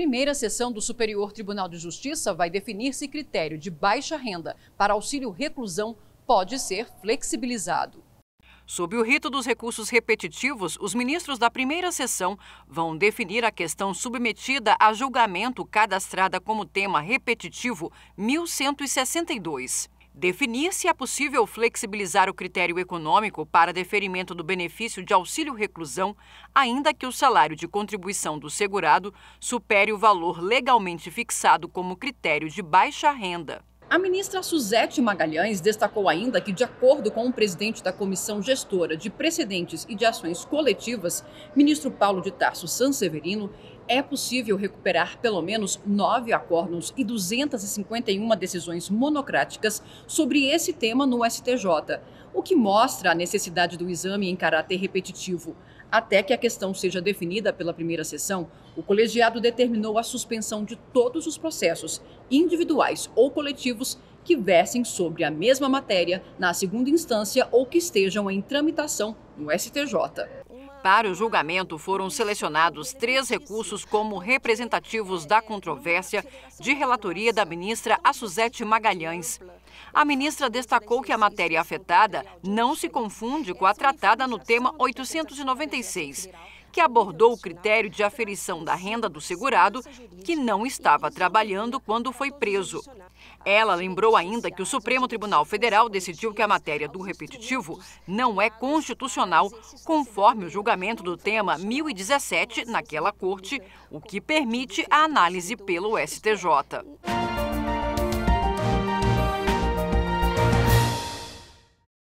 primeira sessão do Superior Tribunal de Justiça vai definir se critério de baixa renda para auxílio reclusão pode ser flexibilizado. Sob o rito dos recursos repetitivos, os ministros da primeira sessão vão definir a questão submetida a julgamento cadastrada como tema repetitivo 1162. Definir se é possível flexibilizar o critério econômico para deferimento do benefício de auxílio reclusão, ainda que o salário de contribuição do segurado supere o valor legalmente fixado como critério de baixa renda. A ministra Suzete Magalhães destacou ainda que, de acordo com o presidente da Comissão Gestora de Precedentes e de Ações Coletivas, ministro Paulo de Tarso Sanseverino, é possível recuperar pelo menos nove acórdons e 251 decisões monocráticas sobre esse tema no STJ, o que mostra a necessidade do exame em caráter repetitivo. Até que a questão seja definida pela primeira sessão, o colegiado determinou a suspensão de todos os processos, individuais ou coletivos, que versem sobre a mesma matéria na segunda instância ou que estejam em tramitação no STJ. Para o julgamento, foram selecionados três recursos como representativos da controvérsia de relatoria da ministra Suzete Magalhães. A ministra destacou que a matéria afetada não se confunde com a tratada no tema 896 que abordou o critério de aferição da renda do segurado que não estava trabalhando quando foi preso. Ela lembrou ainda que o Supremo Tribunal Federal decidiu que a matéria do repetitivo não é constitucional, conforme o julgamento do tema 1017 naquela corte, o que permite a análise pelo STJ.